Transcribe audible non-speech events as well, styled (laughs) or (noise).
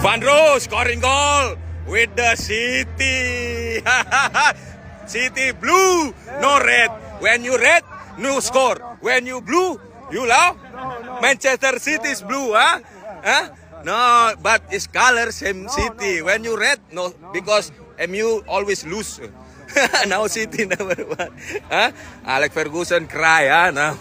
Evan Rose scoring goal with the City. (laughs) City blue, no red. When you red, no score. When you blue, you love? Manchester City is blue, huh? huh? No, but it's color same City. When you red, no, because MU always lose. (laughs) now City (laughs) number one. Huh? Alex Ferguson cry, huh? Now.